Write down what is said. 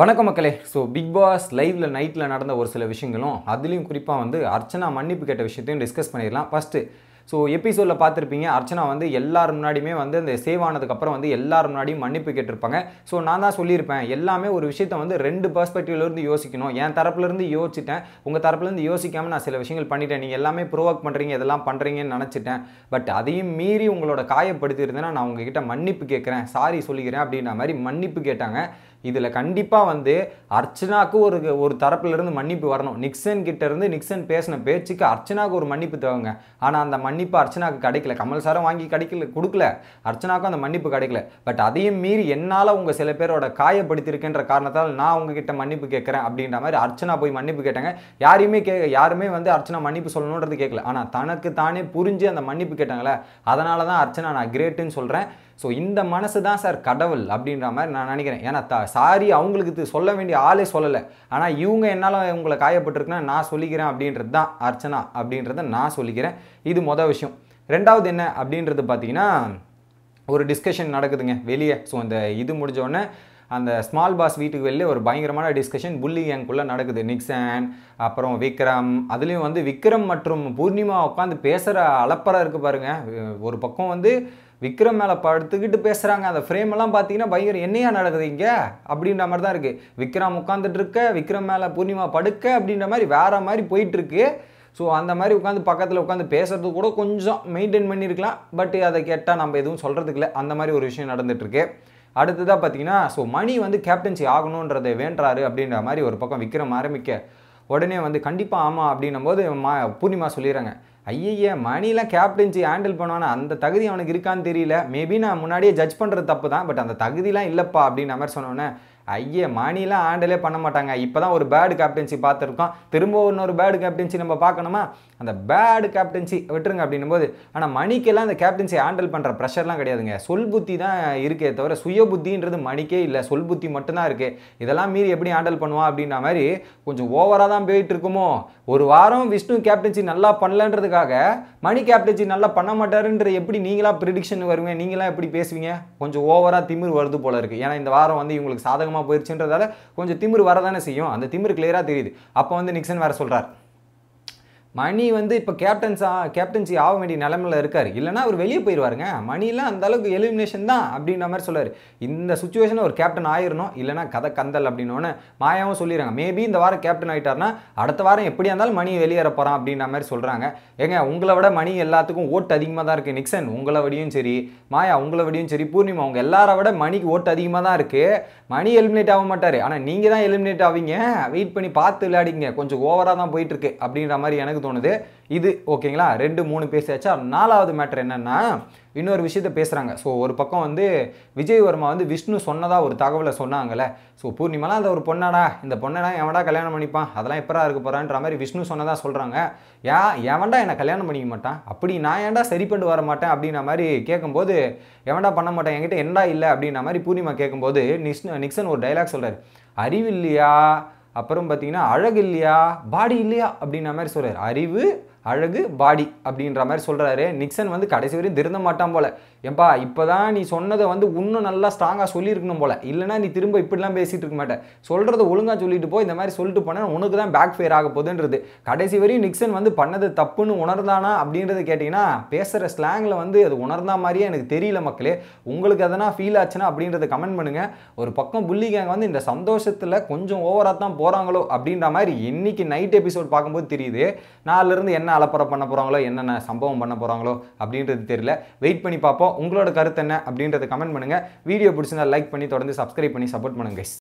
வணக்கம் மக்களே so big pass லைவ்ல நைட்டில் நடந்த ஒரு சில விஷயங்களும் அதுலேயும் குறிப்பாக வந்து அர்ச்சனா மன்னிப்பு கேட்ட விஷயத்தையும் டிஸ்கஸ் பண்ணிடலாம் ஃபஸ்ட்டு ஸோ எபிசோடில் பார்த்துருப்பீங்க அர்ச்சனா வந்து எல்லார் முன்னாடியுமே வந்து இந்த சேவ் ஆனதுக்கப்புறம் வந்து எல்லார் முன்னாடியும் மன்னிப்பு கேட்டிருப்பாங்க ஸோ நான் தான் சொல்லியிருப்பேன் எல்லாமே ஒரு விஷயத்தை வந்து ரெண்டு பர்ஸ்பெக்டிவ்லேருந்து யோசிக்கணும் என் தரப்புலேருந்து யோசிச்சிட்டேன் உங்கள் தரப்புலேருந்து யோசிக்காமல் நான் சில விஷயங்கள் பண்ணிட்டேன் நீங்கள் எல்லாமே ப்ரோவக் பண்ணுறீங்க இதெல்லாம் பண்ணுறீங்கன்னு நினச்சிட்டேன் பட் அதையும் மீறி உங்களோட காயப்படுத்தியிருந்தேன்னா நான் உங்ககிட்ட மன்னிப்பு கேட்குறேன் சாரி சொல்லிக்கிறேன் அப்படின்ற மாதிரி மன்னிப்பு கேட்டாங்க இதில் கண்டிப்பாக வந்து அர்ச்சனாக்கு ஒரு ஒரு தரப்பிலிருந்து மன்னிப்பு வரணும் நிக்சன் கிட்டேருந்து நிக்சன் பேசின பேச்சுக்கு அர்ச்சனாக்கு ஒரு மன்னிப்பு தேவைங்க ஆனால் அந்த மன்னிப்பு அர்ச்சனாக்கு கிடைக்கல கமல் சாரம் வாங்கி கிடைக்கல கொடுக்கல அர்ச்சனாக்கும் அந்த மன்னிப்பு கிடைக்கல பட் அதையும் மீறி என்னால் உங்கள் சில பேரோட காயப்படுத்தியிருக்கேன்ற காரணத்தால் நான் உங்ககிட்ட மன்னிப்பு கேட்குறேன் அப்படின்ற மாதிரி அர்ச்சனா போய் மன்னிப்பு கேட்டாங்க யாரையுமே கே யாருமே வந்து அர்ச்சனா மன்னிப்பு சொல்லணுன்றது கேட்கல ஆனால் தனக்கு தானே புரிஞ்சு அந்த மன்னிப்பு கேட்டாங்களே அதனால தான் அர்ச்சனா நான் கிரேட்டுன்னு சொல்கிறேன் ஸோ இந்த மனசு தான் சார் கடவுள் அப்படின்ற மாதிரி நான் நினைக்கிறேன் ஏன்னா த சாரி அவங்களுக்கு இது சொல்ல வேண்டிய ஆளே சொல்லலை ஆனால் இவங்க என்னால் இவங்களை காயப்பட்டிருக்குன்னா நான் சொல்லிக்கிறேன் அப்படின்றது தான் அர்ச்சனா அப்படின்றத நான் சொல்லிக்கிறேன் இது மொதல் விஷயம் ரெண்டாவது என்ன அப்படின்றது பார்த்தீங்கன்னா ஒரு டிஸ்கஷன் நடக்குதுங்க வெளியே ஸோ இந்த இது முடிஞ்சோடனே அந்த ஸ்மால் பாஸ் வீட்டுக்கு வெளியே ஒரு பயங்கரமான டிஸ்கஷன் புள்ளி கேங்குள்ளே நடக்குது நிக்சன் அப்புறம் விக்ரம் அதுலேயும் வந்து விக்ரம் மற்றும் பூர்ணிமா உட்காந்து பேசுகிற அளப்பராக இருக்குது பாருங்கள் ஒரு பக்கம் வந்து விக்ரம் மேலே படுத்துக்கிட்டு பேசுகிறாங்க அந்த ஃப்ரேம் எல்லாம் பார்த்தீங்கன்னா பயங்கர என்னையா நடக்குது இங்கே அப்படின்ற மாதிரி தான் இருக்குது விக்ரம் உட்காந்துட்டு இருக்க விக்ரம் மேலே பூர்ணிமா படுக்க அப்படின்ற மாதிரி வேற மாதிரி போயிட்டுருக்கு ஸோ அந்த மாதிரி உட்காந்து பக்கத்தில் உட்காந்து பேசுறது கூட கொஞ்சம் மெயின்டைன் பண்ணியிருக்கலாம் பட் அதை கேட்டால் நம்ம எதுவும் சொல்கிறதுக்கு இல்லை அந்த மாதிரி ஒரு விஷயம் நடந்துகிட்ருக்கு அடுத்ததாக பார்த்தீங்கன்னா ஸோ மணி வந்து கேப்டன்சி ஆகணுன்றதை வேண்டாரு அப்படின்ற மாதிரி ஒரு பக்கம் விக்ரம் ஆரம்பிக்க உடனே வந்து கண்டிப்பாக ஆமாம் அப்படின்னும் போது மா பூர்ணிமா சொல்லிடுறாங்க ஐயையே மணிலாம் கேப்டன்சி ஹேண்டில் பண்ணுவானா அந்த தகுதி அவனுக்கு இருக்கான்னு தெரியல மேபி நான் முன்னாடியே ஜட்ஜ் பண்ணுறது தப்பு தான் பட் அந்த தகுதிலாம் இல்லைப்பா அப்படின்னு மாதிரி சொன்னோன்னே ஐயே மணிலாம் ஆண்டலே பண்ண மாட்டாங்க இப்போ தான் ஒரு பேடு கேப்டன்சி பார்த்துருக்கோம் திரும்ப இன்னொரு பேடு கேப்டன்சி நம்ம பார்க்கணுமா அந்த பேடு கேப்டன்சி விட்டுருங்க அப்படின்னும் போது ஆனால் மணிக்கெல்லாம் அந்த கேப்டன்சி ஹேண்டில் பண்ணுற ப்ரெஷர்லாம் கிடையாதுங்க சொல் புத்தி தான் இருக்கே தவிர சுய புத்தின்றது மணிக்கே இல்லை சொல் புத்தி மட்டும்தான் இருக்குது இதெல்லாம் மீறி எப்படி ஹேண்டில் பண்ணுவோம் அப்படின்ற மாதிரி கொஞ்சம் ஓவராக தான் போயிட்டு இருக்குமோ ஒரு வாரம் விஷ்ணு கேப்டன்சி நல்லா பண்ணலன்றதுக்காக மணி கேப்டன்சி நல்லா பண்ண மாட்டாருன்ற எப்படி நீங்களாம் ப்ரிடிக்ஷன் வருவீங்க நீங்களாம் எப்படி பேசுவீங்க கொஞ்சம் ஓவராக திமிர் வருது போல இருக்குது ஏன்னா இந்த வாரம் வந்து இவங்களுக்கு சாதகமாக காரணமாக போயிடுச்சுன்றதால கொஞ்சம் திமிர் வரதானே செய்யும் அந்த திமிர் கிளியராக தெரியுது அப்போ வந்து நிக்சன் வேறு சொல்கிறார் மணி வந்து இப்போ கேப்டன்ஸா கேப்டன்சி ஆக வேண்டிய நிலமையில் இருக்கார் இல்லைனா அவர் வெளியே போயிடுவாருங்க மணிலாம் அந்த அளவுக்கு எலிமினேஷன் தான் அப்படின்ற மாதிரி சொல்லார் இந்த சுச்சுவேஷனில் ஒரு கேப்டன் ஆயிரணும் இல்லைனா கதை கந்தல் அப்படின்னோன்னு மாயாவும் சொல்லிடுறாங்க மேபி இந்த வாரம் கேப்டன் ஆகிட்டார்னா அடுத்த வாரம் எப்படியா இருந்தாலும் மணி வெளியேற போகிறான் அப்படின்ற மாதிரி சொல்கிறாங்க ஏங்க உங்களை விட மணி எல்லாத்துக்கும் ஓட்டு அதிகமாக தான் இருக்குது நிக்சன் உங்களை விடையும் சரி மாயா உங்களை விடையும் சரி பூர்ணிமா அவங்க எல்லார விட மணிக்கு ஓட்டு அதிகமாக தான் இருக்குது மணி எலிமினேட் ஆக மாட்டார் ஆனால் நீங்கள் தான் எலிமினேட் ஆவீங்க வெயிட் பண்ணி பார்த்து விளையாடிங்க கொஞ்சம் ஓவராக தான் போயிட்டுருக்கு அப்படின்ற மாதிரி எனக்கு தோணுது இது ஓகேங்களா ரெண்டு மூணு பேசியாச்சா நாலாவது மேட்ரு என்னென்னா இன்னொரு விஷயத்த பேசுகிறாங்க ஸோ ஒரு பக்கம் வந்து விஜய் வர்மா வந்து விஷ்ணு சொன்னதாக ஒரு தகவலை சொன்னாங்கல்ல ஸோ பூர்ணிமாலாம் அந்த ஒரு பொண்ணாடா இந்த பொண்ணடா எவன்டா கல்யாணம் பண்ணிப்பான் அதெல்லாம் எப்படா இருக்க போகிறான்ற மாதிரி விஷ்ணு சொன்னதாக சொல்கிறாங்க யா எவன்டா என்னை கல்யாணம் பண்ணிக்க மாட்டான் அப்படி நான் ஏன்டா சரி பண்ணிட்டு வர மாட்டேன் அப்படின்ன மாதிரி கேட்கும்போது எவன்டா பண்ண மாட்டேன் என்கிட்ட என்னடா இல்லை அப்படின்ற மாதிரி பூர்ணிமா கேட்கும்போது நிக்ஸ் நிக்சன் ஒரு டைலாக் சொல்கிறார் அறிவில்லையா அப்புறம் பார்த்தீங்கன்னா அழகு இல்லையா பாடி இல்லையா அப்படின்ன மாதிரி சொல்கிறார் அறிவு அழகு பாடி அப்படின்ற மாதிரி சொல்கிறாரு நிக்சன் வந்து கடைசி வரையும் திருந்த மாட்டான் போல் ஏன்பா இப்போ தான் நீ சொன்னதை வந்து இன்னும் நல்லா ஸ்ட்ராங்காக சொல்லியிருக்கணும் போல் இல்லைனா நீ திரும்ப இப்படிலாம் பேசிகிட்டு இருக்க மாட்டேன் சொல்கிறத ஒழுங்காக சொல்லிட்டு போய் இந்த மாதிரி சொல்லிட்டு போனால் உனக்கு தான் பேக் ஃபேர் ஆக போதுன்றது கடைசி வரையும் நிக்சன் வந்து பண்ணது தப்புன்னு உணர்ந்தானா அப்படின்றத கேட்டிங்கன்னா பேசுகிற ஸ்லாங்கில் வந்து அது உணர்ந்த மாதிரியே எனக்கு தெரியல மக்களே உங்களுக்கு எதனா ஃபீல் ஆச்சுன்னா அப்படின்றத கமெண்ட் பண்ணுங்கள் ஒரு பக்கம் புள்ளி கேங் வந்து இந்த சந்தோஷத்தில் கொஞ்சம் ஓவராக தான் போகிறாங்களோ அப்படின்ற மாதிரி இன்றைக்கி நைட் எபிசோட் பார்க்கும்போது தெரியுது அதுலேருந்து என்ன அலப்பறை பண்ண போகிறாங்களோ என்னென்ன சம்பவம் பண்ண போகிறாங்களோ அப்படின்றது தெரியல வெயிட் பண்ணி பார்ப்போம் உங்களோட கருத்து என்ன அப்படின்றத கமெண்ட் பண்ணுங்கள் வீடியோ பிடிச்சிருந்தா லைக் பண்ணி தொடர்ந்து சப்ஸ்கிரைப் பண்ணி சப்போர்ட் பண்ணுங்கள் கைஸ்